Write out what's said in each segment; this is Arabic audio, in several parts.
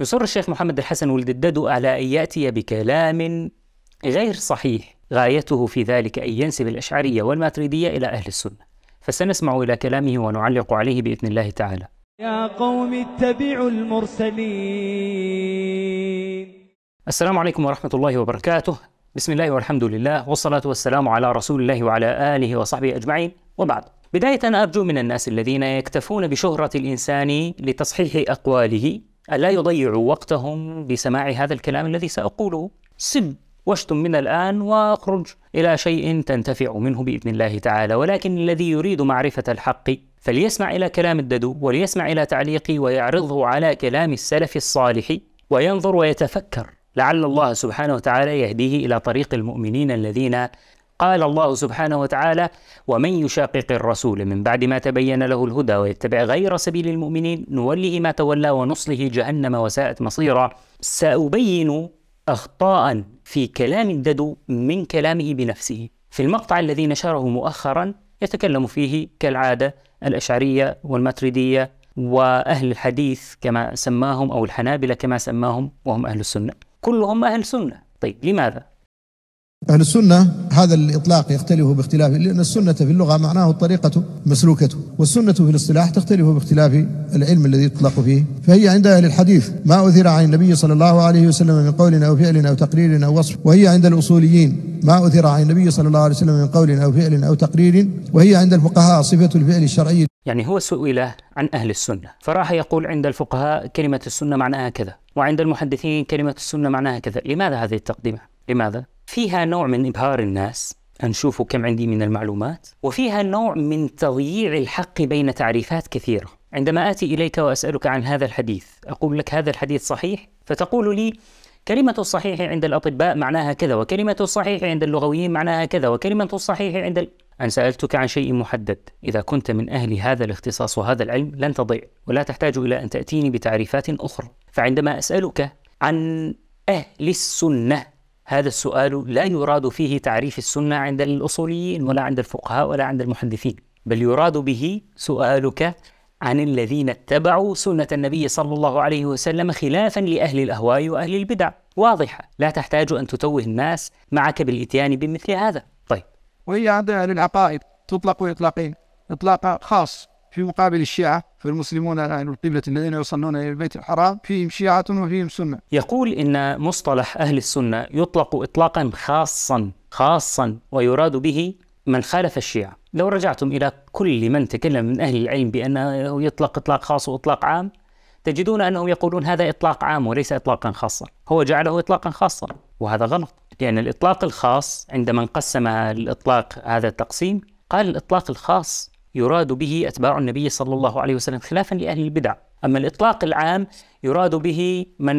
يصر الشيخ محمد الحسن ولد الددو على أن يأتي بكلام غير صحيح غايته في ذلك أن ينسب الأشعرية والماتريدية إلى أهل السنة فسنسمع إلى كلامه ونعلق عليه بإذن الله تعالى يا قوم اتبعوا المرسلين السلام عليكم ورحمة الله وبركاته بسم الله والحمد لله والصلاة والسلام على رسول الله وعلى آله وصحبه أجمعين وبعد بداية أرجو من الناس الذين يكتفون بشهرة الإنسان لتصحيح أقواله ألا يضيعوا وقتهم بسماع هذا الكلام الذي سأقوله سب واشتم من الآن واخرج إلى شيء تنتفع منه بإذن الله تعالى ولكن الذي يريد معرفة الحق فليسمع إلى كلام الددو وليسمع إلى تعليقي ويعرضه على كلام السلف الصالح وينظر ويتفكر لعل الله سبحانه وتعالى يهديه إلى طريق المؤمنين الذين قال الله سبحانه وتعالى ومن يشاقق الرسول من بعد ما تبين له الهدى ويتبع غير سبيل المؤمنين نوليه ما تولى ونصله جهنم وساءت مصيرا سأبين أخطاء في كلام الددو من كلامه بنفسه في المقطع الذي نشره مؤخرا يتكلم فيه كالعادة الأشعرية والماتريدية وأهل الحديث كما سماهم أو الحنابلة كما سماهم وهم أهل السنة كلهم أهل سنة طيب لماذا؟ أهل السنة هذا الإطلاق يختلف باختلاف لأن السنة في اللغة معناه الطريقة مسلوكة والسنة في الاصطلاح تختلف باختلاف العلم الذي يطلق فيه فهي عند أهل الحديث ما أثر عن النبي صلى الله عليه وسلم من قول أو فعل أو تقرير أو وصف وهي عند الأصوليين ما أثر عن النبي صلى الله عليه وسلم من قول أو فعل أو تقرير وهي عند الفقهاء صفة الفعل الشرعي يعني هو سئل عن أهل السنة فراح يقول عند الفقهاء كلمة السنة معناها كذا وعند المحدثين كلمة السنة معناها كذا لماذا هذه التقدمة؟ لماذا؟ فيها نوع من إبهار الناس أن شوفوا كم عندي من المعلومات وفيها نوع من تضييع الحق بين تعريفات كثيرة عندما آتي إليك وأسألك عن هذا الحديث أقول لك هذا الحديث صحيح فتقول لي كلمة الصحيح عند الأطباء معناها كذا وكلمة الصحيح عند اللغويين معناها كذا وكلمة الصحيح عند ال... أن سألتك عن شيء محدد إذا كنت من أهل هذا الاختصاص وهذا العلم لن تضيع ولا تحتاج إلى أن تأتيني بتعريفات أخرى فعندما أسألك عن أهل السنة هذا السؤال لا يراد فيه تعريف السنة عند الأصوليين ولا عند الفقهاء ولا عند المحدثين بل يراد به سؤالك عن الذين اتبعوا سنة النبي صلى الله عليه وسلم خلافا لأهل الأهواء وأهل البدع واضحة لا تحتاج أن تتوه الناس معك بالإتيان بمثل هذا طيب وهي عند أهل العقائد تطلق إطلاقين إطلاق خاص في مقابل الشيعة فالمسلمون عن القبلة الذين يصلون إلى البيت الحرام فيهم شيعة وفيهم سنة يقول إن مصطلح أهل السنة يطلق إطلاقا خاصا خاصا ويراد به من خالف الشيعة لو رجعتم إلى كل من تكلم من أهل العلم بأنه يطلق إطلاق خاص وإطلاق عام تجدون أنهم يقولون هذا إطلاق عام وليس إطلاقا خاصا هو جعله إطلاقا خاصا وهذا غلط لأن الإطلاق الخاص عندما قسم الإطلاق هذا التقسيم قال الإطلاق الخاص يراد به أتباع النبي صلى الله عليه وسلم خلافا لأهل البدع أما الإطلاق العام يراد به من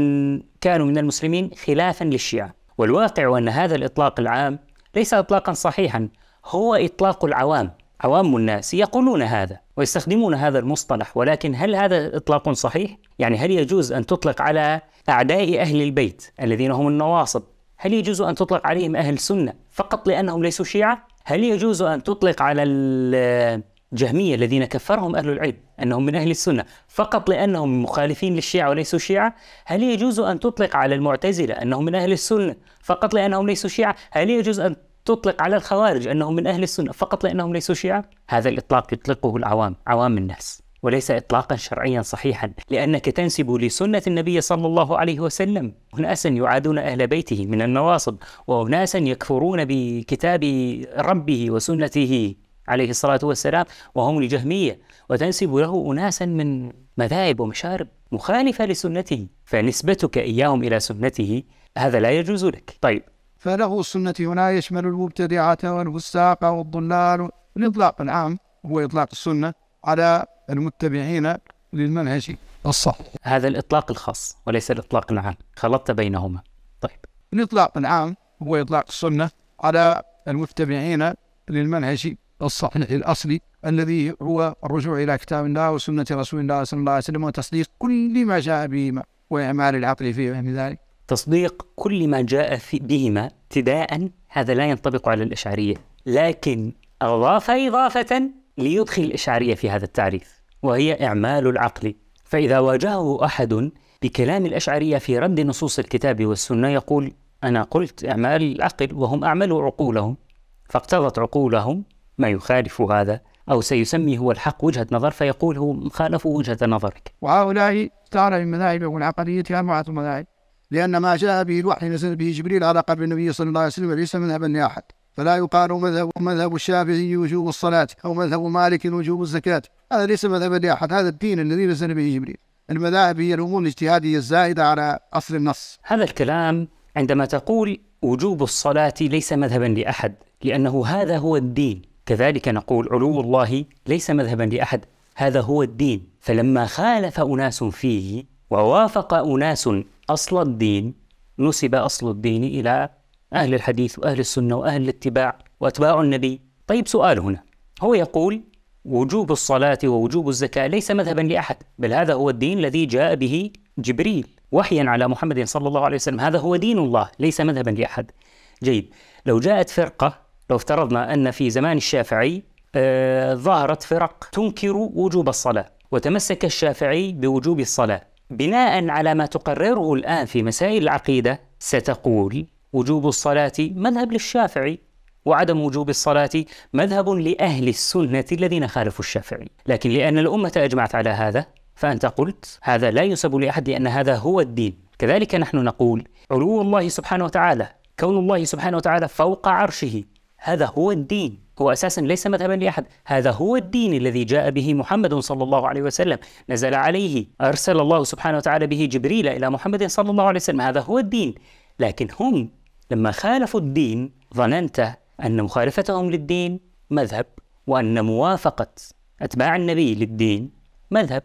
كانوا من المسلمين خلافا للشيعة والواقع أن هذا الإطلاق العام ليس إطلاقا صحيحا هو إطلاق العوام عوام الناس يقولون هذا ويستخدمون هذا المصطلح ولكن هل هذا إطلاق صحيح؟ يعني هل يجوز أن تطلق على أعداء أهل البيت الذين هم النواصب هل يجوز أن تطلق عليهم أهل سنة فقط لأنهم ليسوا شيعة؟ هل يجوز أن تطلق على جهمية الذين كفرهم أهل العلم أنهم من أهل السنة فقط لأنهم مخالفين للشيعة وليسوا شيعة هل يجوز أن تطلق على المعتزلة أنهم من أهل السنة فقط لأنهم ليسوا شيعة هل يجوز أن تطلق على الخوارج أنهم من أهل السنة فقط لأنهم ليسوا شيعة هذا الإطلاق يطلقه العوام عوام الناس وليس إطلاقا شرعيا صحيحا لأنك تنسب لسنة النبي صلى الله عليه وسلم أناسا يعادون أهل بيته من النواصب وأناسا يكفرون بكتاب ربه وسنته عليه الصلاة والسلام وهم الجهمية وتنسب له أناسا من مذاهب ومشارب مخالفة لسنته فنسبتك إياهم إلى سنته هذا لا يجوز لك طيب فله السنة هنا يشمل المبتدعة والفساق والضلال الإطلاق العام هو إطلاق السنة على المتبعين للمنهج الصح هذا الإطلاق الخاص وليس الإطلاق العام خلطت بينهما طيب الإطلاق العام هو إطلاق السنة على المتبعين للمنهج الصحيح الأصلي الذي هو الرجوع إلى كتاب الله وسنة رسول الله صلى الله عليه وسلم وتصديق كل ما جاء بهما وإعمال العقل في فهم ذلك تصديق كل ما جاء بهما ابتداء هذا لا ينطبق على الإشعرية لكن أضاف إضافة ليدخل الإشعرية في هذا التعريف وهي إعمال العقل فإذا واجهه أحد بكلام الأشعرية في رد نصوص الكتاب والسنة يقول أنا قلت إعمال العقل وهم أعملوا عقولهم فاقتضت عقولهم ما يخالف هذا أو سيسمي هو الحق وجهة نظر فيقول هو خالف وجهة نظرك وهؤلاء تعالى من مذاهبهم العقدية أربعة مذاهب لأن ما جاء به الوحي نزل به جبريل على قبر النبي صلى الله عليه وسلم ليس مذهبا لأحد فلا يقال مذهب مذهب الشافعي وجوب الصلاة أو مذهب مالك وجوب الزكاة هذا ليس مذهبا لأحد هذا الدين الذي نزل به جبريل المذاهب هي الأمور الاجتهادية الزائدة على أصل النص هذا الكلام عندما تقول وجوب الصلاة ليس مذهبا لأحد لأنه هذا هو الدين كذلك نقول علو الله ليس مذهبا لأحد هذا هو الدين فلما خالف أناس فيه ووافق أناس أصل الدين نسب أصل الدين إلى أهل الحديث وأهل السنة وأهل الاتباع وأتباع النبي طيب سؤال هنا هو يقول وجوب الصلاة ووجوب الزكاة ليس مذهبا لأحد بل هذا هو الدين الذي جاء به جبريل وحيا على محمد صلى الله عليه وسلم هذا هو دين الله ليس مذهبا لأحد جيد لو جاءت فرقة لو افترضنا أن في زمان الشافعي آه، ظهرت فرق تنكر وجوب الصلاة وتمسك الشافعي بوجوب الصلاة بناء على ما تقرره الآن في مسائل العقيدة ستقول وجوب الصلاة مذهب للشافعي وعدم وجوب الصلاة مذهب لأهل السنة الذين خالفوا الشافعي لكن لأن الأمة أجمعت على هذا فأنت قلت هذا لا ينسب لأحد لأن هذا هو الدين كذلك نحن نقول علو الله سبحانه وتعالى كون الله سبحانه وتعالى فوق عرشه هذا هو الدين هو اساسا ليس مذهبا لاحد، هذا هو الدين الذي جاء به محمد صلى الله عليه وسلم، نزل عليه، ارسل الله سبحانه وتعالى به جبريل الى محمد صلى الله عليه وسلم، هذا هو الدين. لكن هم لما خالفوا الدين ظننت ان مخالفتهم للدين مذهب، وان موافقه اتباع النبي للدين مذهب،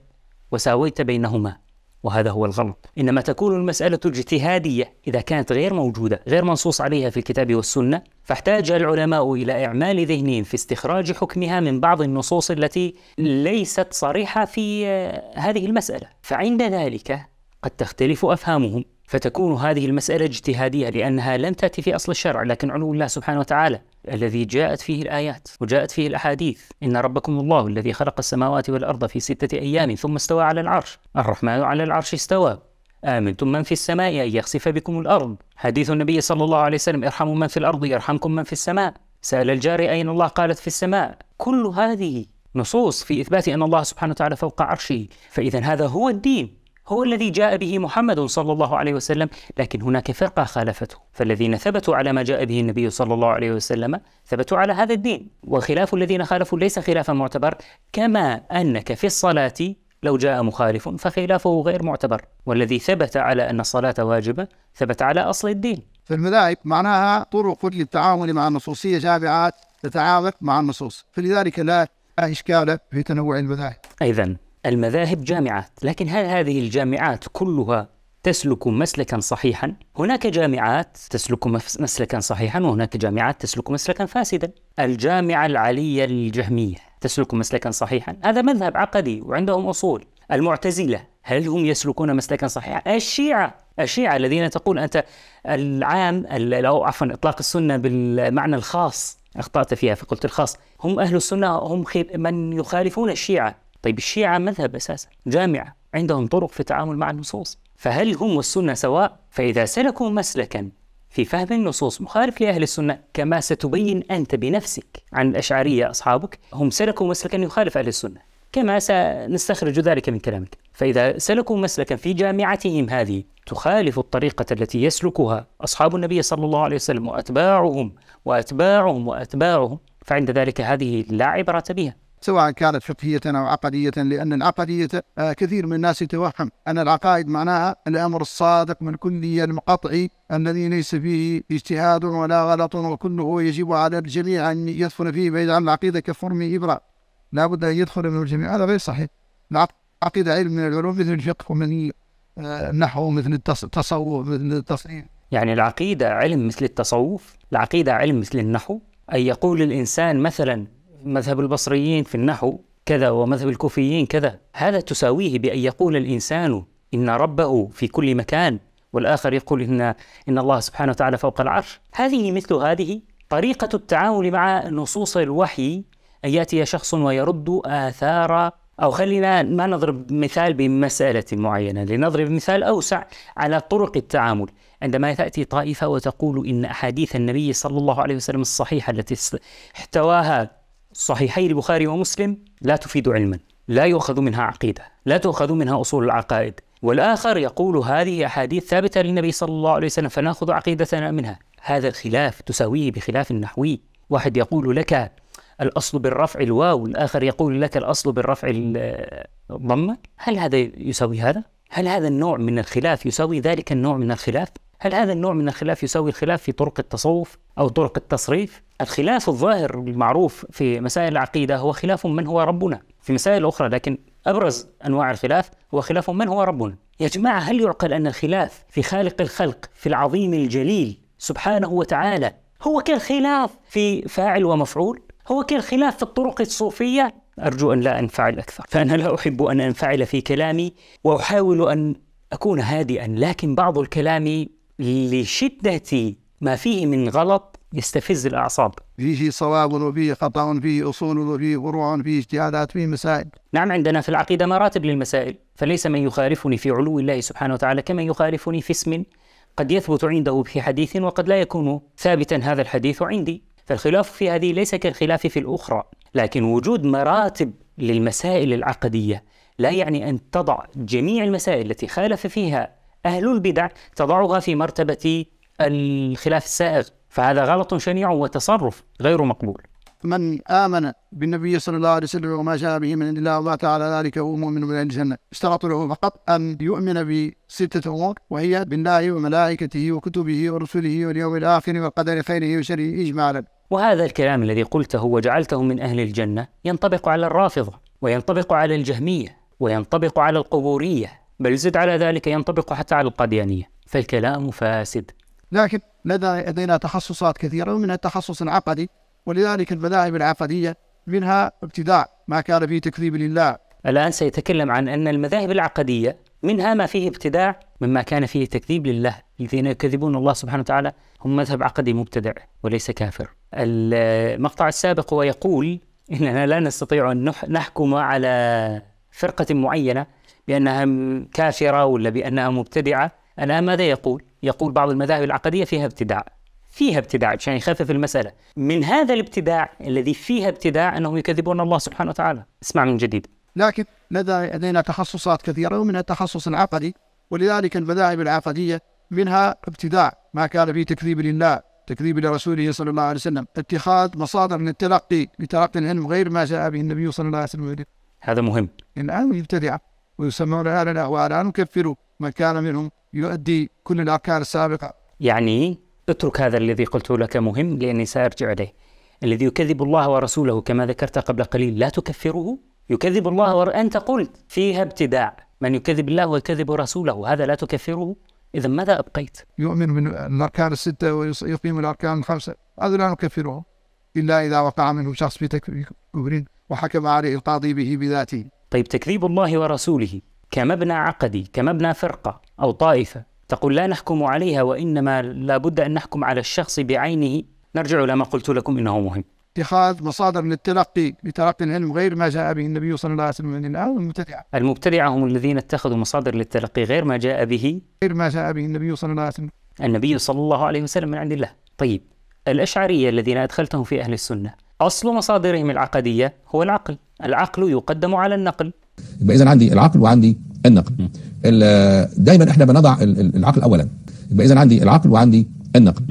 وساويت بينهما. وهذا هو الغلط إنما تكون المسألة اجتهادية إذا كانت غير موجودة غير منصوص عليها في الكتاب والسنة فاحتاج العلماء إلى إعمال ذهنهم في استخراج حكمها من بعض النصوص التي ليست صريحة في آه، هذه المسألة فعند ذلك قد تختلف أفهامهم فتكون هذه المسألة اجتهادية لأنها لم تأتي في أصل الشرع لكن علو الله سبحانه وتعالى الذي جاءت فيه الآيات وجاءت فيه الأحاديث إن ربكم الله الذي خلق السماوات والأرض في ستة أيام ثم استوى على العرش الرحمن على العرش استوى آمنتم من في السماء أن يخسف بكم الأرض حديث النبي صلى الله عليه وسلم ارحموا من في الأرض يرحمكم من في السماء سأل الجاري أين الله قالت في السماء كل هذه نصوص في إثبات أن الله سبحانه وتعالى فوق عرشه فإذا هذا هو الدين هو الذي جاء به محمد صلى الله عليه وسلم لكن هناك فرقة خالفته فالذين ثبتوا على ما جاء به النبي صلى الله عليه وسلم ثبتوا على هذا الدين وخلاف الذين خالفوا ليس خلافا معتبر كما أنك في الصلاة لو جاء مخالف فخلافه غير معتبر والذي ثبت على أن الصلاة واجبة ثبت على أصل الدين فالمذاهب معناها طرق للتعامل مع النصوصية جامعات تتعامل مع النصوص فلذلك لا إشكال في تنوع المذاهب أيضا المذاهب جامعات لكن هل هذه الجامعات كلها تسلك مسلكا صحيحا هناك جامعات تسلك مسلكا صحيحا وهناك جامعات تسلك مسلكا فاسدا الجامعة العلية للجهمية تسلك مسلكا صحيحا هذا مذهب عقدي وعندهم أصول المعتزلة هل هم يسلكون مسلكا صحيحا الشيعة الشيعة الذين تقول أنت العام أو عفوا إطلاق السنة بالمعنى الخاص أخطأت فيها فقلت الخاص هم أهل السنة هم من يخالفون الشيعة طيب الشيعة مذهب أساسا جامعة عندهم طرق في التعامل مع النصوص فهل هم والسنة سواء؟ فإذا سلكوا مسلكا في فهم النصوص مخالف لأهل السنة كما ستبين أنت بنفسك عن الأشعرية أصحابك هم سلكوا مسلكا يخالف أهل السنة كما سنستخرج ذلك من كلامك فإذا سلكوا مسلكا في جامعتهم هذه تخالف الطريقة التي يسلكها أصحاب النبي صلى الله عليه وسلم وأتباعهم وأتباعهم وأتباعهم فعند ذلك هذه لا عبرة بها سواء كانت فقهية أو عقدية لأن العقدية آه، كثير من الناس يتوهم أن العقائد معناها الأمر الصادق من كلي القطعي الذي ليس فيه اجتهاد ولا غلط وكله يجب على الجميع أن يدخل فيه عن العقيدة كفرم إبرة لا بد أن يدخل من الجميع هذا غير صحيح العقيدة علم من العلوم مثل الفقه ومن آه، النحو مثل التصوف مثل التصريف يعني العقيدة علم مثل التصوف العقيدة علم مثل النحو أن يقول الإنسان مثلا مذهب البصريين في النحو كذا ومذهب الكوفيين كذا هذا تساويه بأن يقول الإنسان إن ربه في كل مكان والآخر يقول إن, إن الله سبحانه وتعالى فوق العرش هذه مثل هذه طريقة التعامل مع نصوص الوحي أن يأتي شخص ويرد آثار أو خلينا ما نضرب مثال بمسألة معينة لنضرب مثال أوسع على طرق التعامل عندما تأتي طائفة وتقول إن أحاديث النبي صلى الله عليه وسلم الصحيحة التي احتواها صحيحي البخاري ومسلم لا تفيد علما لا يؤخذ منها عقيدة لا تؤخذ منها أصول العقائد والآخر يقول هذه أحاديث ثابتة للنبي صلى الله عليه وسلم فنأخذ عقيدتنا منها هذا الخلاف تساويه بخلاف النحوي واحد يقول لك الأصل بالرفع الواو الآخر يقول لك الأصل بالرفع الضمة هل هذا يساوي هذا؟ هل هذا النوع من الخلاف يساوي ذلك النوع من الخلاف؟ هل هذا النوع من الخلاف يساوي الخلاف في طرق التصوف أو طرق التصريف؟ الخلاف الظاهر المعروف في مسائل العقيدة هو خلاف من هو ربنا في مسائل أخرى لكن أبرز أنواع الخلاف هو خلاف من هو ربنا يا جماعة هل يعقل أن الخلاف في خالق الخلق في العظيم الجليل سبحانه وتعالى هو كالخلاف في فاعل ومفعول هو كالخلاف في الطرق الصوفية أرجو أن لا أنفعل أكثر فأنا لا أحب أن أنفعل في كلامي وأحاول أن أكون هادئا لكن بعض الكلام لشدة ما فيه من غلط يستفز الأعصاب فيه صواب وفيه خطأ فيه أصول وفيه فروع فيه اجتهادات فيه مسائل نعم عندنا في العقيدة مراتب للمسائل فليس من يخالفني في علو الله سبحانه وتعالى كمن يخالفني في اسم قد يثبت عنده في حديث وقد لا يكون ثابتا هذا الحديث عندي فالخلاف في هذه ليس كالخلاف في الأخرى لكن وجود مراتب للمسائل العقدية لا يعني أن تضع جميع المسائل التي خالف فيها أهل البدع تضعها في مرتبة الخلاف السائغ فهذا غلط شنيع وتصرف غير مقبول من آمن بالنبي صلى الله عليه وسلم وما جاء به من عند الله الله تعالى ذلك هو مؤمن من الجنة اشترط له فقط أن يؤمن بستة أمور وهي بالله وملائكته وكتبه ورسله واليوم الآخر والقدر خيره وشره إجمالا وهذا الكلام الذي قلته وجعلته من أهل الجنة ينطبق على الرافضة وينطبق على الجهمية وينطبق على القبورية بل يزيد على ذلك ينطبق حتى على القاديانية فالكلام فاسد لكن لدينا تخصصات كثيرة ومنها التخصص العقدي ولذلك المذاهب العقدية منها ابتداع ما كان فيه تكذيب لله الآن سيتكلم عن أن المذاهب العقدية منها ما فيه ابتداع مما كان فيه تكذيب لله الذين يكذبون الله سبحانه وتعالى هم مذهب عقدي مبتدع وليس كافر المقطع السابق هو يقول إننا لا نستطيع أن نحكم على فرقة معينة بأنها كافرة ولا بأنها مبتدعة الآن ماذا يقول؟ يقول بعض المذاهب العقدية فيها ابتداع فيها ابتداع عشان يعني يخفف المسألة من هذا الابتداع الذي فيها ابتداع أنهم يكذبون الله سبحانه وتعالى اسمع من جديد لكن لدينا تخصصات كثيرة ومنها التخصص العقدي ولذلك المذاهب العقدية منها ابتداع ما كان في تكذيب لله تكذيب لرسوله صلى الله عليه وسلم اتخاذ مصادر من التلقي لتلقي العلم غير ما جاء به النبي صلى الله عليه وسلم هذا مهم الآن ابتدع ويسمون هذا لا نكفر من كان منهم يؤدي كل الأركان السابقة يعني اترك هذا الذي قلته لك مهم لأني سأرجع إليه الذي يكذب الله ورسوله كما ذكرت قبل قليل لا تكفره يكذب الله ور... أنت قلت فيها ابتداع من يكذب الله ويكذب رسوله هذا لا تكفره إذا ماذا أبقيت؟ يؤمن بالأركان الستة ويقيم الأركان الخمسة هذا لا نكفره إلا إذا وقع منه شخص في تكفير وحكم عليه القاضي به بذاته طيب تكذيب الله ورسوله كمبنى عقدي كمبنى فرقة أو طائفة تقول لا نحكم عليها وإنما لابد أن نحكم على الشخص بعينه نرجع إلى ما قلت لكم إنه مهم اتخاذ مصادر للتلقي لتلقي العلم غير ما جاء به النبي صلى الله عليه وسلم من الآن المبتدعة المبتدعة هم الذين اتخذوا مصادر للتلقي غير ما جاء به غير ما جاء به النبي صلى الله عليه وسلم النبي صلى الله عليه وسلم من عند الله طيب الأشعرية الذين أدخلتهم في أهل السنة أصل مصادرهم العقدية هو العقل العقل يقدم على النقل يبقى إذا عندي العقل وعندي النقل دايما إحنا بنضع العقل أولا يبقى إذا عندي العقل وعندي النقل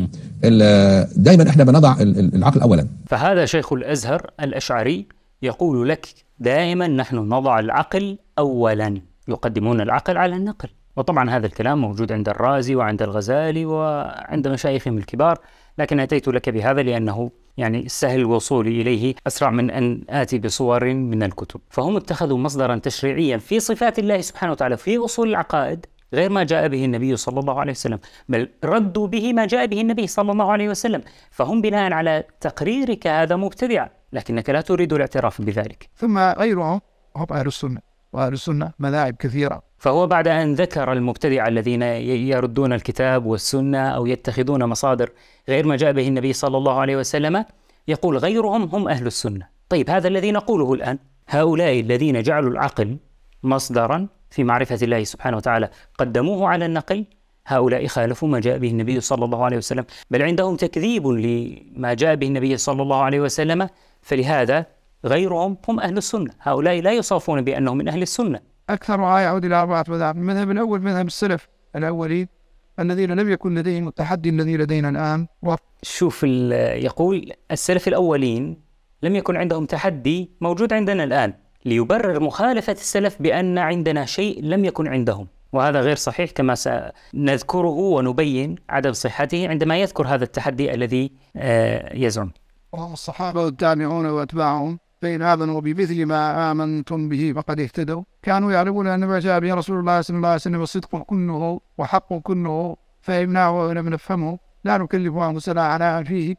دايما إحنا بنضع العقل أولا فهذا شيخ الأزهر الأشعري يقول لك دائما نحن نضع العقل أولا يقدمون العقل على النقل وطبعا هذا الكلام موجود عند الرازي وعند الغزالي وعند مشايخهم الكبار لكن أتيت لك بهذا لأنه يعني سهل الوصول إليه أسرع من أن آتي بصور من الكتب فهم اتخذوا مصدرا تشريعيا في صفات الله سبحانه وتعالى في أصول العقائد غير ما جاء به النبي صلى الله عليه وسلم بل ردوا به ما جاء به النبي صلى الله عليه وسلم فهم بناء على تقريرك هذا مبتدعا لكنك لا تريد الاعتراف بذلك ثم غيرهم هم أهل السنة وأهل السنة ملاعب كثيرة فهو بعد أن ذكر المبتدعه الذين يردون الكتاب والسنة أو يتخذون مصادر غير ما جاء به النبي صلى الله عليه وسلم يقول غيرهم هم أهل السنة طيب هذا الذي نقوله الآن هؤلاء الذين جعلوا العقل مصدرا في معرفة الله سبحانه وتعالى قدموه على النقل هؤلاء خالفوا ما جاء به النبي صلى الله عليه وسلم بل عندهم تكذيب لما جاء به النبي صلى الله عليه وسلم فلهذا غيرهم هم أهل السنة هؤلاء لا يصافون بأنهم من أهل السنة أكثر ما يعود إلى أربعة مذاهب المذهب الأول مذهب السلف الأولين الذين لم يكن لديهم التحدي الذي لدينا الآن و... شوف يقول السلف الأولين لم يكن عندهم تحدي موجود عندنا الآن ليبرر مخالفة السلف بأن عندنا شيء لم يكن عندهم وهذا غير صحيح كما سنذكره ونبين عدم صحته عندما يذكر هذا التحدي الذي آه، يزعم وهم الصحابة والتابعون وأتباعهم فإن آمنوا بمثل ما آمنتم به فقد اهتدوا كانوا يعلمون أن ما جاء به رسول الله صلى الله عليه وسلم صدق كله وحق كله فهمناه ولم نفهمه لا نكلف أنفسنا على فيه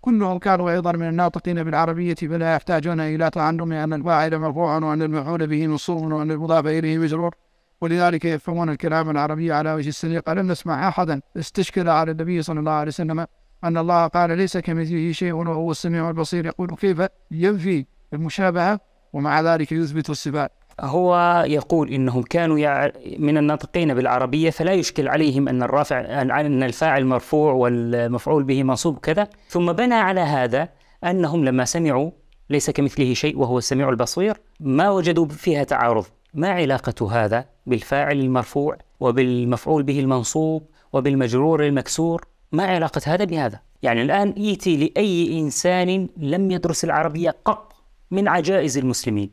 كلهم كانوا أيضا من الناطقين بالعربية فلا يحتاجون إلى تعلم أن الفاعل مرفوع وأن المفعول به منصوب وأن المضاف إليه مجرور ولذلك يفهمون الكلام العربي على وجه السليقة لم نسمع أحدا استشكل على النبي صلى الله عليه وسلم أن الله قال ليس كمثله شيء وهو السميع البصير يقول كيف ينفي المشابهة ومع ذلك يثبت الصفات هو يقول انهم كانوا من الناطقين بالعربيه فلا يشكل عليهم ان الرافع ان الفاعل مرفوع والمفعول به منصوب كذا ثم بنى على هذا انهم لما سمعوا ليس كمثله شيء وهو السميع البصير ما وجدوا فيها تعارض ما علاقه هذا بالفاعل المرفوع وبالمفعول به المنصوب وبالمجرور المكسور ما علاقه هذا بهذا يعني الان ياتي لاي انسان لم يدرس العربيه قط من عجائز المسلمين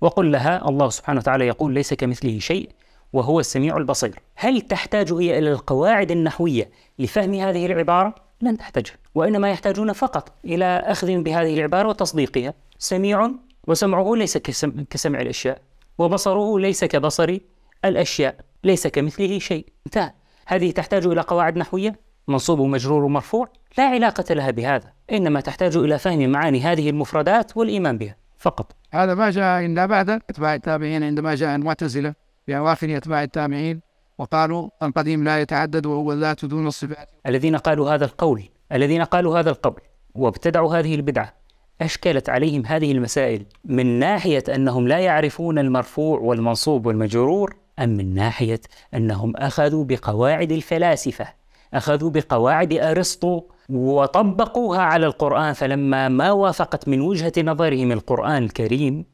وقل لها الله سبحانه وتعالى يقول ليس كمثله شيء وهو السميع البصير هل تحتاج هي إلى القواعد النحوية لفهم هذه العبارة؟ لن تحتاجها وإنما يحتاجون فقط إلى أخذ بهذه العبارة وتصديقها سميع وسمعه ليس كسم... كسمع الأشياء وبصره ليس كبصر الأشياء ليس كمثله شيء انتهى هذه تحتاج إلى قواعد نحوية منصوب ومجرور ومرفوع لا علاقة لها بهذا إنما تحتاج إلى فهم معاني هذه المفردات والإيمان بها فقط هذا ما جاء إلا بعد أتباع التابعين عندما جاء المعتزلة في أواخر أتباع التابعين وقالوا القديم لا يتعدد وهو الذات دون الصفات الذين قالوا هذا القول الذين قالوا هذا القول وابتدعوا هذه البدعة أشكلت عليهم هذه المسائل من ناحية أنهم لا يعرفون المرفوع والمنصوب والمجرور أم من ناحية أنهم أخذوا بقواعد الفلاسفة أخذوا بقواعد أرسطو وطبقوها على القرآن فلما ما وافقت من وجهة نظرهم القرآن الكريم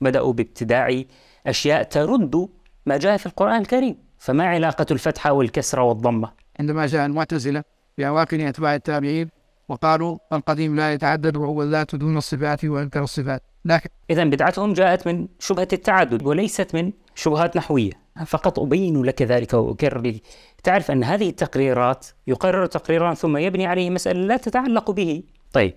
بدأوا بابتداع أشياء ترد ما جاء في القرآن الكريم فما علاقة الفتحة والكسرة والضمة عندما جاء المعتزلة في بأواكن أتباع التابعين وقالوا القديم لا يتعدد وهو الذات دون الصفات وأنكر الصفات لكن إذا بدعتهم جاءت من شبهة التعدد وليست من شبهات نحوية فقط أبين لك ذلك وأكرر تعرف أن هذه التقريرات يقرر تقريرا ثم يبني عليه مسألة لا تتعلق به طيب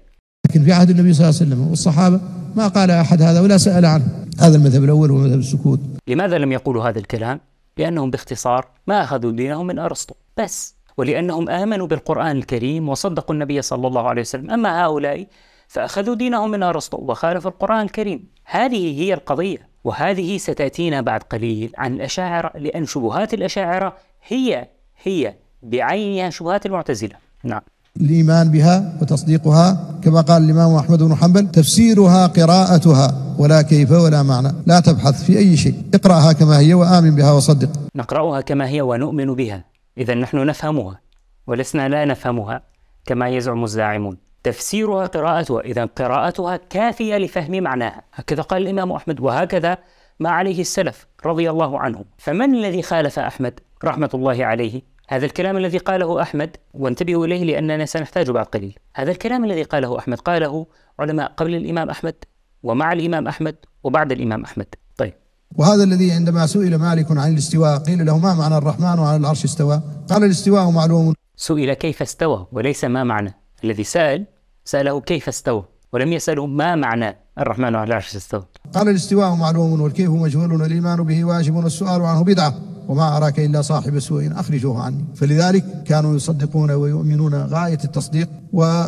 لكن في عهد النبي صلى الله عليه وسلم والصحابة ما قال أحد هذا ولا سأل عنه هذا المذهب الأول ومذهب السكوت لماذا لم يقولوا هذا الكلام؟ لأنهم باختصار ما أخذوا دينهم من أرسطو بس ولأنهم آمنوا بالقرآن الكريم وصدقوا النبي صلى الله عليه وسلم أما هؤلاء فأخذوا دينهم من أرسطو وخالفوا القرآن الكريم هذه هي القضية وهذه ستأتينا بعد قليل عن الأشاعرة لأن شبهات الأشاعرة هي هي بعينها شبهات المعتزلة نعم الإيمان بها وتصديقها كما قال الإمام أحمد بن حنبل تفسيرها قراءتها ولا كيف ولا معنى لا تبحث في أي شيء اقرأها كما هي وآمن بها وصدق نقرأها كما هي ونؤمن بها إذا نحن نفهمها ولسنا لا نفهمها كما يزعم الزاعمون تفسيرها قراءتها إذا قراءتها كافية لفهم معناها هكذا قال الإمام أحمد وهكذا ما عليه السلف رضي الله عنهم فمن الذي خالف أحمد رحمة الله عليه هذا الكلام الذي قاله أحمد وانتبهوا إليه لأننا سنحتاج بعد قليل هذا الكلام الذي قاله أحمد قاله علماء قبل الإمام أحمد ومع الإمام أحمد وبعد الإمام أحمد طيب وهذا الذي عندما سئل مالك عن الاستواء قيل له ما معنى الرحمن على العرش استوى قال الاستواء معلوم سئل كيف استوى وليس ما معنى الذي سأل سأله كيف استوى ولم يسأله ما معنى الرحمن على العرش استوى قال الاستواء معلوم والكيف مجهول والإيمان به واجب والسؤال عنه بدعة وما أراك إلا صاحب سوء أخرجوه عني فلذلك كانوا يصدقون ويؤمنون غاية التصديق و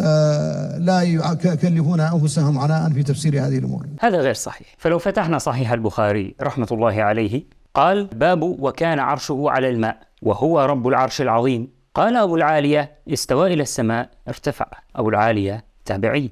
آه، لا يكلفون انفسهم عناء في تفسير هذه الامور. هذا غير صحيح، فلو فتحنا صحيح البخاري رحمه الله عليه قال باب وكان عرشه على الماء وهو رب العرش العظيم قال أبو العالية استوى إلى السماء ارتفع أبو العالية تابعي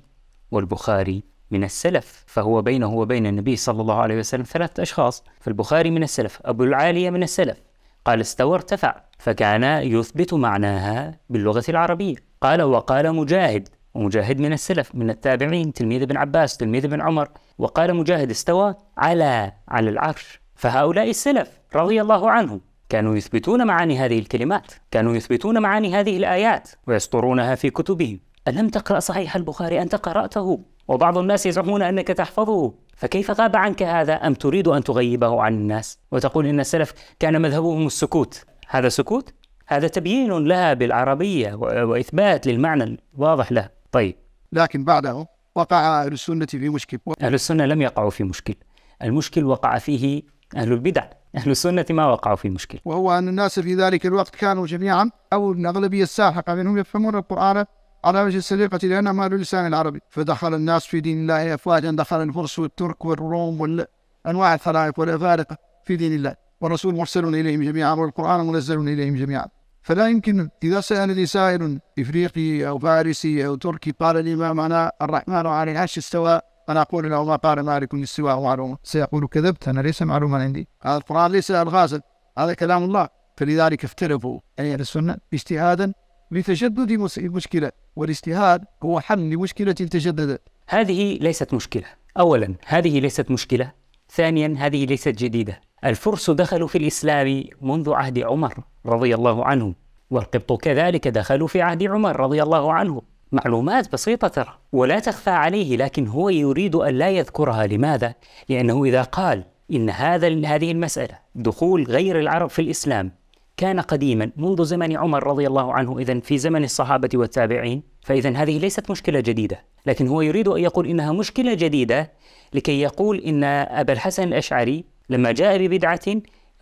والبخاري من السلف فهو بينه وبين النبي صلى الله عليه وسلم ثلاثة أشخاص فالبخاري من السلف أبو العالية من السلف قال استوى ارتفع فكان يثبت معناها باللغة العربية قال وقال مجاهد ومجاهد من السلف من التابعين تلميذ ابن عباس تلميذ ابن عمر وقال مجاهد استوى على على العرش فهؤلاء السلف رضي الله عنهم كانوا يثبتون معاني هذه الكلمات كانوا يثبتون معاني هذه الآيات ويسطرونها في كتبهم ألم تقرأ صحيح البخاري أنت قرأته وبعض الناس يزعمون أنك تحفظه فكيف غاب عنك هذا أم تريد أن تغيبه عن الناس وتقول إن السلف كان مذهبهم السكوت هذا سكوت؟ هذا تبيين لها بالعربية وإثبات للمعنى الواضح لها طيب لكن بعده وقع أهل السنة في مشكل أهل السنة لم يقعوا في مشكل المشكل وقع فيه أهل البدع أهل السنة ما وقعوا في مشكلة وهو أن الناس في ذلك الوقت كانوا جميعا أو الأغلبية الساحقة منهم يفهمون القرآن على وجه السليقة لأنهم ما اللسان العربي فدخل الناس في دين الله أفواجا دخل الفرس والترك والروم والأنواع الخلائق والأفارقة في دين الله والرسول مرسل إليهم جميعا والقرآن منزل إليهم جميعا فلا يمكن إذا سألني سائل إفريقي أو فارسي أو تركي قال لي ما معنى الرحمن على العرش استوى أنا أقول له ما قال مالك سواه معلومة سيقول كذبت أنا ليس معلوما عندي هذا القرآن ليس الغازل هذا كلام الله فلذلك اختلفوا أهل السنة اجتهادا لتجدد مشكلة والاجتهاد هو حل لمشكلة تجددت هذه ليست مشكلة أولا هذه ليست مشكلة ثانيا هذه ليست جديدة الفرس دخلوا في الإسلام منذ عهد عمر رضي الله عنه والقبط كذلك دخلوا في عهد عمر رضي الله عنه معلومات بسيطة ترى ولا تخفى عليه لكن هو يريد أن لا يذكرها لماذا؟ لأنه إذا قال إن هذا هذه المسألة دخول غير العرب في الإسلام كان قديما منذ زمن عمر رضي الله عنه إذا في زمن الصحابة والتابعين فإذا هذه ليست مشكلة جديدة لكن هو يريد أن يقول إنها مشكلة جديدة لكي يقول إن أبا الحسن الأشعري لما جاء ببدعة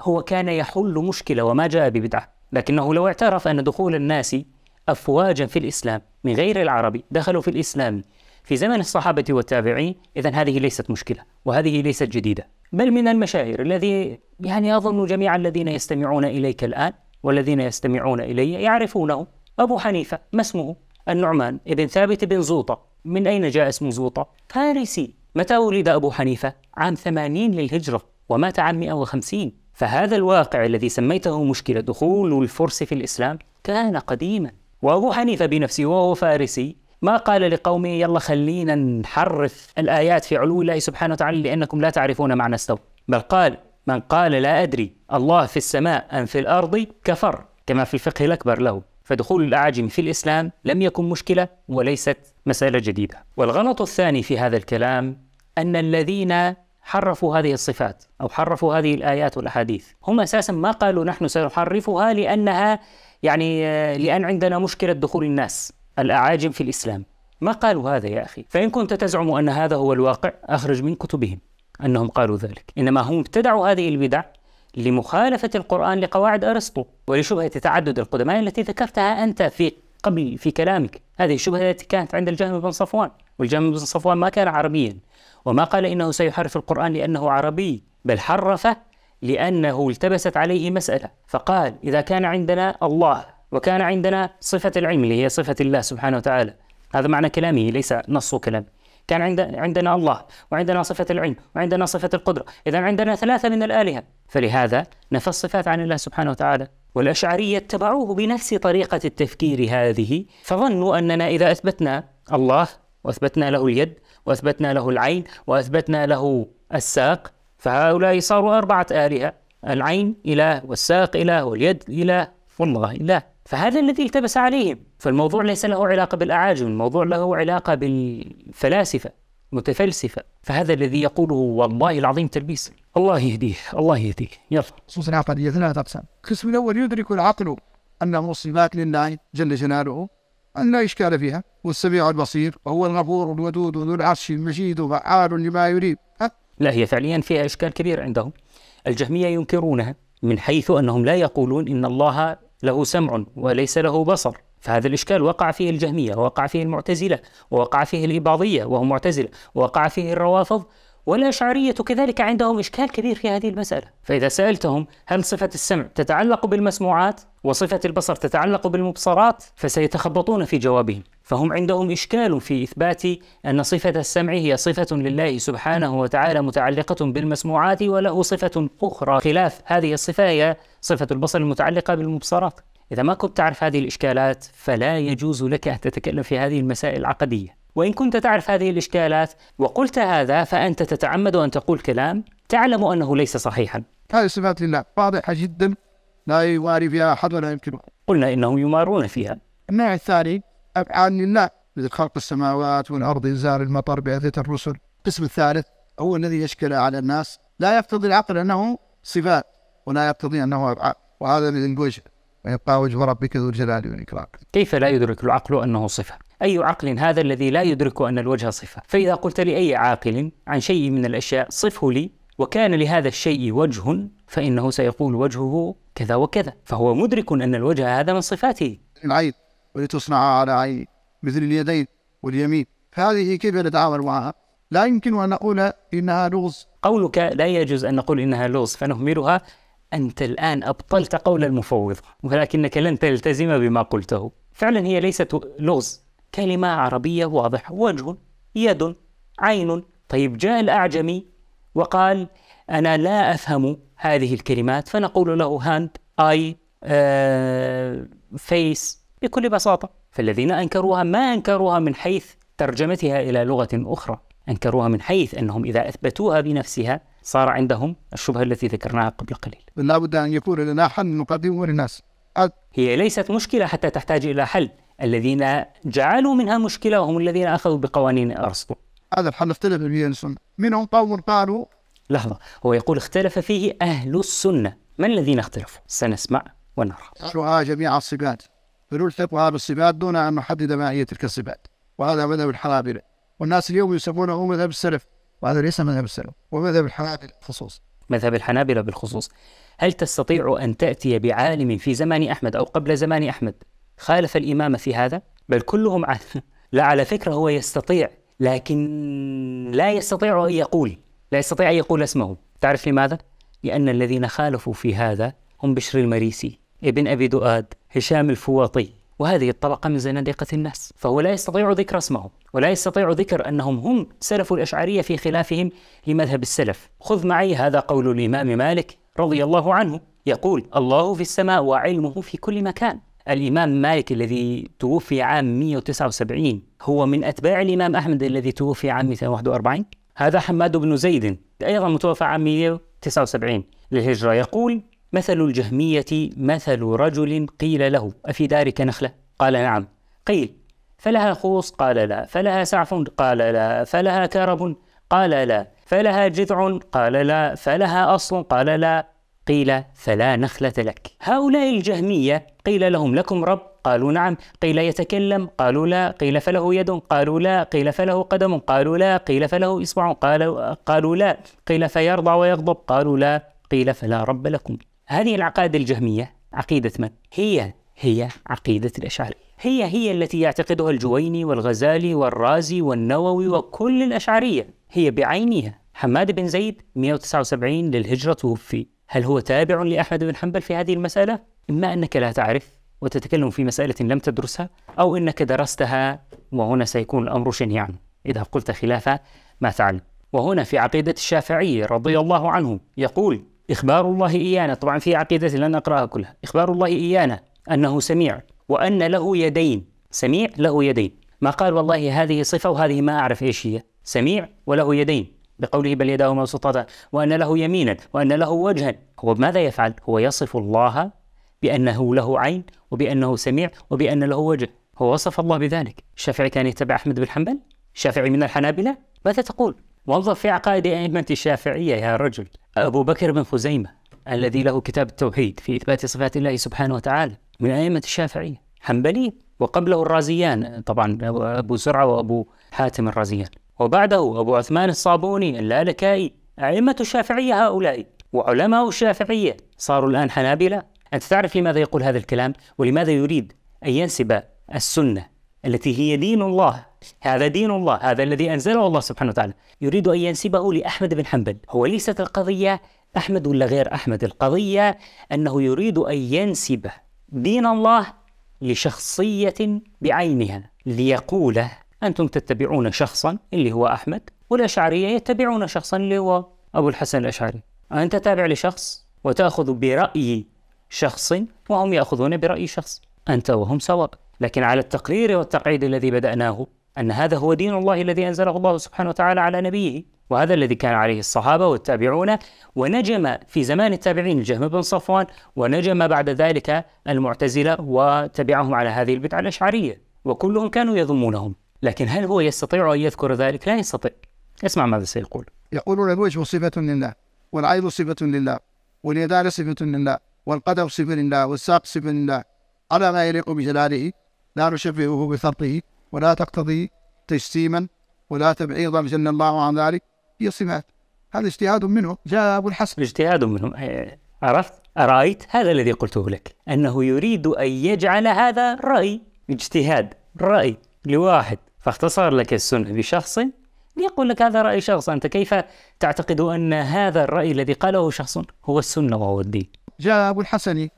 هو كان يحل مشكلة وما جاء ببدعة لكنه لو اعترف أن دخول الناس أفواجا في الإسلام من غير العربي دخلوا في الإسلام في زمن الصحابة والتابعين إذا هذه ليست مشكلة وهذه ليست جديدة بل من المشاهير الذي يعني أظن جميع الذين يستمعون إليك الآن والذين يستمعون إلي يعرفونه أبو حنيفة ما اسمه النعمان ابن ثابت بن زوطة من أين جاء اسم زوطة فارسي متى ولد أبو حنيفة عام 80 للهجرة ومات عام 150 فهذا الواقع الذي سميته مشكلة دخول الفرس في الإسلام كان قديما وأبو حنيفة بنفسه وهو فارسي ما قال لقومه يلا خلينا نحرف الآيات في علو الله سبحانه وتعالى لأنكم لا تعرفون معنى استوى بل قال من قال لا أدري الله في السماء أم في الأرض كفر كما في الفقه الأكبر له فدخول الأعاجم في الإسلام لم يكن مشكلة وليست مسألة جديدة والغلط الثاني في هذا الكلام أن الذين حرفوا هذه الصفات أو حرفوا هذه الآيات والأحاديث هم أساسا ما قالوا نحن سنحرفها لأنها يعني آه، لأن عندنا مشكلة دخول الناس الأعاجم في الإسلام ما قالوا هذا يا أخي فإن كنت تزعم أن هذا هو الواقع أخرج من كتبهم أنهم قالوا ذلك إنما هم ابتدعوا هذه البدع لمخالفة القرآن لقواعد أرسطو ولشبهة تعدد القدماء التي ذكرتها أنت في قبل في كلامك هذه الشبهة التي كانت عند الجهم بن صفوان والجهم بن صفوان ما كان عربيا وما قال إنه سيحرف القرآن لأنه عربي بل حرفه لأنه التبست عليه مسألة فقال إذا كان عندنا الله وكان عندنا صفة العلم اللي هي صفة الله سبحانه وتعالى هذا معنى كلامه ليس نص كلام كان عندنا الله وعندنا صفة العلم وعندنا صفة القدرة إذا عندنا ثلاثة من الآلهة فلهذا نفى الصفات عن الله سبحانه وتعالى والأشعرية اتبعوه بنفس طريقة التفكير هذه فظنوا أننا إذا أثبتنا الله وأثبتنا له اليد وأثبتنا له العين وأثبتنا له الساق فهؤلاء صاروا أربعة آلهة العين إله والساق إله واليد إله والله إله فهذا الذي التبس عليهم فالموضوع ليس له علاقة بالأعاجم الموضوع له علاقة بالفلاسفة متفلسفة فهذا الذي يقوله والله العظيم تلبيس الله يهديه الله يهديه يلا خصوصا العقل هي ثلاث أقسام القسم الأول يدرك العقل أنه صفات لله جل جلاله أن لا إشكال فيها والسميع البصير وهو الغفور الودود ذو العرش المجيد فعال لما يريد لا هي فعليا فيها إشكال كبير عندهم الجهمية ينكرونها من حيث أنهم لا يقولون إن الله له سمع وليس له بصر فهذا الإشكال وقع فيه الجهمية ووقع فيه المعتزلة ووقع فيه الإباضية وهم معتزلة ووقع فيه الروافض والأشعرية كذلك عندهم إشكال كبير في هذه المسألة فإذا سألتهم هل صفة السمع تتعلق بالمسموعات وصفة البصر تتعلق بالمبصرات فسيتخبطون في جوابهم فهم عندهم إشكال في إثبات أن صفة السمع هي صفة لله سبحانه وتعالى متعلقة بالمسموعات وله صفة أخرى خلاف هذه الصفة هي صفة البصر المتعلقة بالمبصرات إذا ما كنت تعرف هذه الإشكالات فلا يجوز لك أن تتكلم في هذه المسائل العقدية وإن كنت تعرف هذه الإشكالات وقلت هذا فأنت تتعمد أن تقول كلام تعلم أنه ليس صحيحا هذه صفات لله واضحة جدا لا يواري فيها أحد ولا يمكن قلنا إنهم يمارون فيها النوع الثاني أفعال لله مثل خلق السماوات والأرض إنزال المطر بأذية الرسل القسم الثالث هو الذي يشكل على الناس لا يقتضي العقل أنه صفات ولا يقتضي أنه أفعال وهذا من وجه ويبقى وجه ربك ذو الجلال والإكرام كيف لا يدرك العقل أنه صفة أي عقل هذا الذي لا يدرك أن الوجه صفة فإذا قلت لأي عاقل عن شيء من الأشياء صفه لي وكان لهذا الشيء وجه فإنه سيقول وجهه كذا وكذا فهو مدرك أن الوجه هذا من صفاته العين ولتصنع على عيني مثل اليدين واليمين فهذه كيف نتعامل معها لا يمكن أن نقول إنها لغز قولك لا يجوز أن نقول إنها لغز فنهملها أنت الآن أبطلت قول المفوض ولكنك لن تلتزم بما قلته فعلا هي ليست لغز كلمة عربية واضحة وجه يد عين طيب جاء الأعجمي وقال أنا لا أفهم هذه الكلمات فنقول له هاند أي فيس بكل بساطة فالذين أنكروها ما أنكروها من حيث ترجمتها إلى لغة أخرى أنكروها من حيث أنهم إذا أثبتوها بنفسها صار عندهم الشبهة التي ذكرناها قبل قليل لا بد أن يكون لنا حل نقدمه للناس هي ليست مشكلة حتى تحتاج إلى حل الذين جعلوا منها مشكلة وهم الذين أخذوا بقوانين أرسطو هذا الحل اختلف فيه السنة منهم قوم قالوا لحظة هو يقول اختلف فيه أهل السنة من الذين اختلفوا؟ سنسمع ونرى شو جميع الصفات فنلحق هذه الصفات دون أن نحدد ما هي تلك الصفات وهذا مذهب الحنابلة والناس اليوم يسمونه مذهب السلف وهذا ليس مذهب السلف هو مذهب الحنابلة بالخصوص مذهب الحنابلة بالخصوص هل تستطيع أن تأتي بعالم في زمان أحمد أو قبل زمان أحمد خالف الإمام في هذا بل كلهم عنه لا على فكرة هو يستطيع لكن لا يستطيع أن يقول لا يستطيع أن يقول اسمه تعرف لماذا؟ لأن الذين خالفوا في هذا هم بشر المريسي ابن أبي دؤاد هشام الفواطي وهذه الطبقة من زنادقة الناس فهو لا يستطيع ذكر اسمه ولا يستطيع ذكر أنهم هم سلف الأشعرية في خلافهم لمذهب السلف خذ معي هذا قول الإمام مالك رضي الله عنه يقول الله في السماء وعلمه في كل مكان الإمام مالك الذي توفي عام 179 هو من أتباع الإمام أحمد الذي توفي عام 241 هذا حماد بن زيد أيضا متوفى عام 179 للهجرة يقول مثل الجهمية مثل رجل قيل له أفي دارك نخلة؟ قال نعم قيل فلها خوص قال لا فلها سعف قال لا فلها كرب قال لا فلها جذع قال لا فلها أصل قال لا قيل فلا نخلة لك هؤلاء الجهمية قيل لهم لكم رب قالوا نعم قيل يتكلم قالوا لا قيل فله يد قالوا لا قيل فله قدم قالوا لا قيل فله إصبع قالوا, قالوا لا قيل فيرضى ويغضب قالوا لا قيل فلا رب لكم هذه العقائد الجهمية عقيدة من؟ هي هي عقيدة الأشعري هي هي التي يعتقدها الجويني والغزالي والرازي والنووي وكل الأشعرية هي بعينها حماد بن زيد 179 للهجرة توفي هل هو تابع لأحمد بن حنبل في هذه المسألة؟ إما أنك لا تعرف وتتكلم في مسألة لم تدرسها أو أنك درستها وهنا سيكون الأمر شنيعا إذا قلت خلاف ما فعل وهنا في عقيدة الشافعي رضي الله عنه يقول إخبار الله إيانا طبعا في عقيدة لن أقرأها كلها إخبار الله إيانا أنه سميع وأن له يدين سميع له يدين ما قال والله هذه صفة وهذه ما أعرف إيش هي سميع وله يدين بقوله بل يداه مبسوطتان وأن له يمينا وأن له وجها هو ماذا يفعل؟ هو يصف الله بأنه له عين وبأنه سميع وبأن له وجه هو وصف الله بذلك الشافعي كان يتبع أحمد بن حنبل شافعي من الحنابلة ماذا تقول؟ وانظر في عقائد أئمة الشافعية يا رجل أبو بكر بن خزيمة الذي له كتاب التوحيد في إثبات صفات الله سبحانه وتعالى من أئمة الشافعية حنبلي وقبله الرازيان طبعا أبو زرعة وأبو حاتم الرازيان وبعده أبو عثمان الصابوني اللالكائي أئمة الشافعية هؤلاء وعلماء الشافعية صاروا الآن حنابلة أنت تعرف لماذا يقول هذا الكلام ولماذا يريد أن ينسب السنة التي هي دين الله هذا دين الله هذا الذي أنزله الله سبحانه وتعالى يريد أن ينسبه لأحمد بن حنبل هو ليست القضية أحمد ولا غير أحمد القضية أنه يريد أن ينسب دين الله لشخصية بعينها ليقول أنتم تتبعون شخصا اللي هو أحمد والأشعرية يتبعون شخصا اللي هو أبو الحسن الأشعري أنت تابع لشخص وتأخذ برأي شخص وهم يأخذون برأي شخص أنت وهم سواء لكن على التقرير والتقعيد الذي بدأناه أن هذا هو دين الله الذي أنزله الله سبحانه وتعالى على نبيه وهذا الذي كان عليه الصحابة والتابعون ونجم في زمان التابعين الجهم بن صفوان ونجم بعد ذلك المعتزلة وتبعهم على هذه البدعة الأشعرية وكلهم كانوا يذمونهم لكن هل هو يستطيع أن يذكر ذلك؟ لا يستطيع اسمع ماذا سيقول يقول الوجه صفة لله والعين صفة لله واليدان صفة لله والقدم صفة لله والساق صفة لله على ما يليق بجلاله لا نشبهه بخلقه ولا تقتضي تجسيما ولا تبعيضا جل الله عن ذلك هي صفات هذا اجتهاد منه جاء أبو الحسن اجتهاد منه آه، عرفت أرأيت هذا الذي قلته لك أنه يريد أن يجعل هذا رأي اجتهاد رأي لواحد فاختصر لك السنة بشخص ليقول لك هذا رأي شخص أنت كيف تعتقد أن هذا الرأي الذي قاله شخص هو السنة وهو الدين جاء أبو الحسن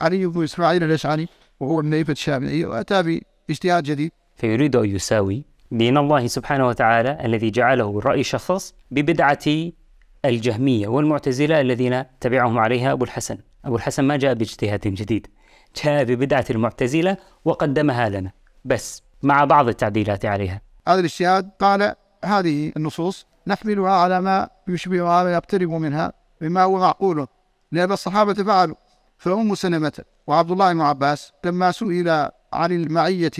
علي بن إسماعيل الأشعري وهو من أئمة الشافعي وأتى باجتهاد جديد فيريد أن يساوي دين الله سبحانه وتعالى الذي جعله رأي شخص ببدعة الجهمية والمعتزلة الذين تبعهم عليها أبو الحسن أبو الحسن ما جاء باجتهاد جديد جاء ببدعة المعتزلة وقدمها لنا بس مع بعض التعديلات عليها هذا الاجتهاد قال هذه النصوص نحملها على ما يشبهها ويقترب منها بما هو معقول لأن الصحابة فعلوا فأم سلمة وعبد الله بن عباس لما سئل عن المعية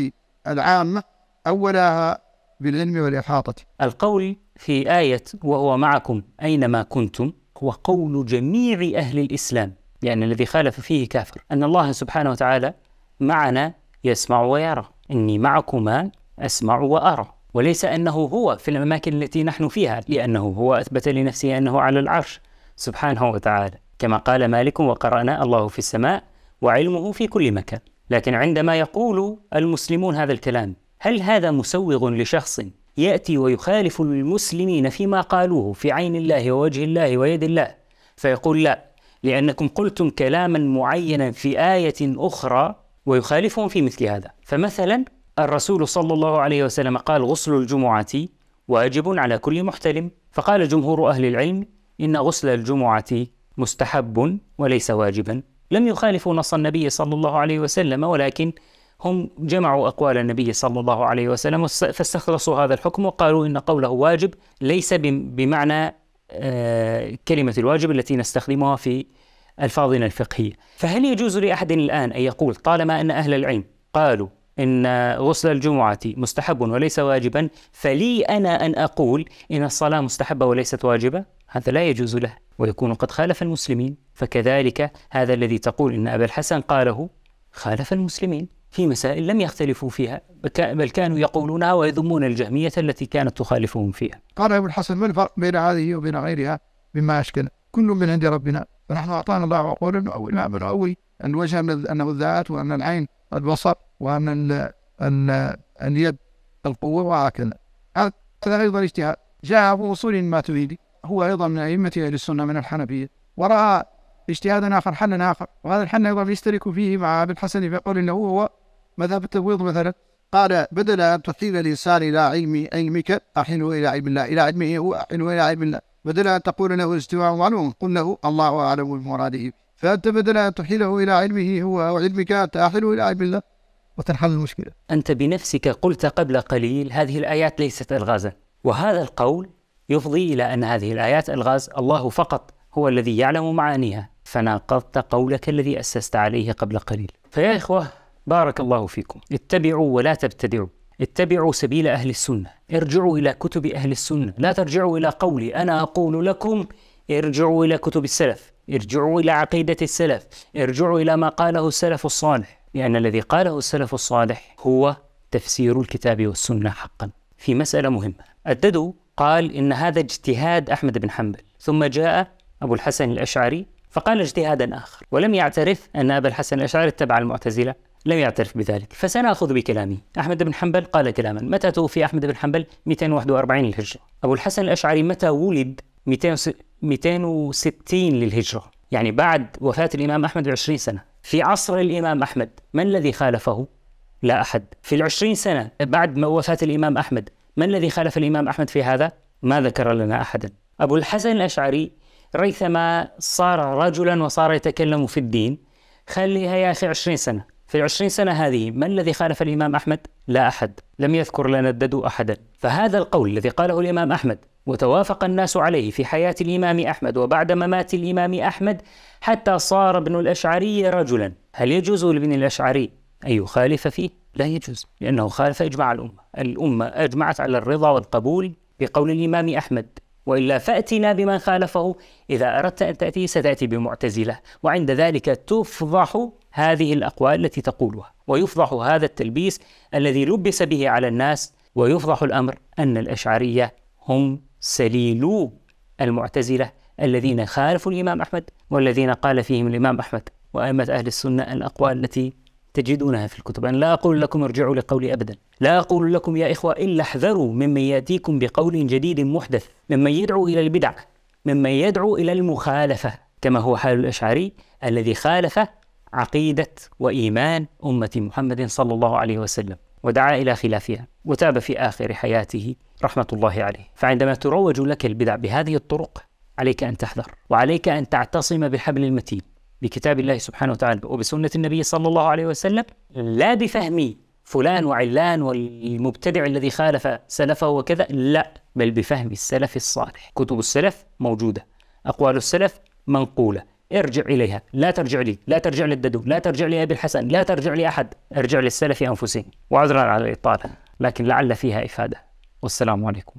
العامة أولها بالعلم والإحاطة القول في آية وهو معكم أينما كنتم هو قول جميع أهل الإسلام لأن الذي خالف فيه كافر أن الله سبحانه وتعالى معنا يسمع ويرى إني معكما أسمع وأرى وليس أنه هو في الأماكن التي نحن فيها لأنه هو أثبت لنفسه أنه على العرش سبحانه وتعالى كما قال مالك وقرأنا الله في السماء وعلمه في كل مكان لكن عندما يقول المسلمون هذا الكلام هل هذا مسوغ لشخص يأتي ويخالف المسلمين فيما قالوه في عين الله ووجه الله ويد الله فيقول لا لأنكم قلتم كلاما معينا في آية أخرى ويخالفهم في مثل هذا فمثلا الرسول صلى الله عليه وسلم قال غسل الجمعة واجب على كل محتلم فقال جمهور أهل العلم إن غسل الجمعة مستحب وليس واجبا لم يخالفوا نص النبي صلى الله عليه وسلم ولكن هم جمعوا أقوال النبي صلى الله عليه وسلم فاستخلصوا هذا الحكم وقالوا إن قوله واجب ليس بمعنى آه، كلمة الواجب التي نستخدمها في الفاضلة الفقهية فهل يجوز لأحد الآن أن يقول طالما أن أهل العلم قالوا إن غسل الجمعة مستحب وليس واجبا فلي أنا أن أقول إن الصلاة مستحبة وليست واجبة هذا لا يجوز له ويكون قد خالف المسلمين فكذلك هذا الذي تقول إن أبا الحسن قاله خالف المسلمين في مسائل لم يختلفوا فيها بل كانوا يقولونها ويذمون الجهمية التي كانت تخالفهم فيها قال أبو الحسن ما الفرق بين هذه وبين غيرها مما أشكل كل من عند ربنا فنحن أعطانا الله عقولا نؤولها بنؤول أن الوجه أنه الذات وأن العين البصر وأن ال ال اليد القوة وهكذا هذا أيضا اجتهاد جاء ابو اصول ما تريد هو أيضا من أئمة أهل السنة من الحنفية ورأى اجتهادا آخر حلا آخر وهذا الحل أيضا يشترك فيه مع أبي الحسن فيقول إنه هو مذهب التفويض مثلا قال بدل أن تحيل الإنسان إلى علم علمك أحيله إلى علم الله إلى علمه هو أحيله إلى علم الله بدل أن تقول له استواء معلوم قل له الله أعلم بمراده فأنت بدل أن تحيله إلى علمه هو أو علمك أنت إلى علم الله وتنحل المشكلة أنت بنفسك قلت قبل قليل هذه الآيات ليست ألغازا وهذا القول يفضي إلى أن هذه الآيات ألغاز الله فقط هو الذي يعلم معانيها فناقضت قولك الذي أسست عليه قبل قليل فيا إخوة بارك الله فيكم اتبعوا ولا تبتدعوا اتبعوا سبيل أهل السنة ارجعوا إلى كتب أهل السنة لا ترجعوا إلى قولي أنا أقول لكم ارجعوا إلى كتب السلف ارجعوا إلى عقيدة السلف ارجعوا إلى ما قاله السلف الصالح لأن الذي قاله السلف الصالح هو تفسير الكتاب والسنة حقا في مسألة مهمة الددو قال إن هذا اجتهاد أحمد بن حنبل ثم جاء أبو الحسن الأشعري فقال اجتهادا آخر ولم يعترف أن أبا الحسن الأشعري اتبع المعتزلة لم يعترف بذلك فسنأخذ بكلامه أحمد بن حنبل قال كلاما متى توفي أحمد بن حنبل 241 للهجرة أبو الحسن الأشعري متى ولد 260 للهجرة يعني بعد وفاة الإمام أحمد بعشرين سنة في عصر الإمام أحمد من الذي خالفه؟ لا أحد في العشرين سنة بعد وفاة الإمام أحمد من الذي خالف الإمام أحمد في هذا؟ ما ذكر لنا أحدا أبو الحسن الأشعري ريثما صار رجلا وصار يتكلم في الدين خليها يا أخي عشرين سنة في العشرين سنة هذه ما الذي خالف الإمام أحمد؟ لا أحد لم يذكر لنا الددو أحدا فهذا القول الذي قاله الإمام أحمد وتوافق الناس عليه في حياة الإمام أحمد وبعد ممات الإمام أحمد حتى صار ابن الأشعري رجلا هل يجوز لابن الأشعري أن يخالف فيه؟ لا يجوز لأنه خالف إجماع الأمة الأمة أجمعت على الرضا والقبول بقول الإمام أحمد وإلا فأتنا بمن خالفه إذا أردت أن تأتي ستأتي بمعتزلة وعند ذلك تفضح هذه الأقوال التي تقولها ويفضح هذا التلبيس الذي لبس به على الناس ويفضح الأمر أن الأشعرية هم سليلو المعتزلة الذين خالفوا الإمام أحمد والذين قال فيهم الإمام أحمد وأئمة أهل السنة الأقوال التي تجدونها في الكتب أنا لا أقول لكم ارجعوا لقولي أبدا لا أقول لكم يا إخوة إلا احذروا ممن يأتيكم بقول جديد محدث ممن يدعو إلى البدع ممن يدعو إلى المخالفة كما هو حال الأشعري الذي خالف عقيدة وإيمان أمة محمد صلى الله عليه وسلم ودعا إلى خلافها وتاب في آخر حياته رحمة الله عليه فعندما تروج لك البدع بهذه الطرق عليك أن تحذر وعليك أن تعتصم بالحبل المتين بكتاب الله سبحانه وتعالى وبسنة النبي صلى الله عليه وسلم لا بفهم فلان وعلان والمبتدع الذي خالف سلفه وكذا لا بل بفهم السلف الصالح كتب السلف موجودة أقوال السلف منقولة ارجع إليها لا ترجع لي لا ترجع للددو لا ترجع لأبي الحسن لا ترجع لأحد ارجع للسلف أنفسهم وعذرا على الإطالة لكن لعل فيها إفادة والسلام عليكم